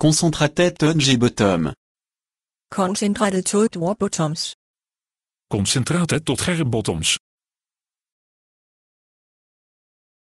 Concentrate Tonge Bottom. Concentrate tot War Bottoms. Concentrate tot Bottoms.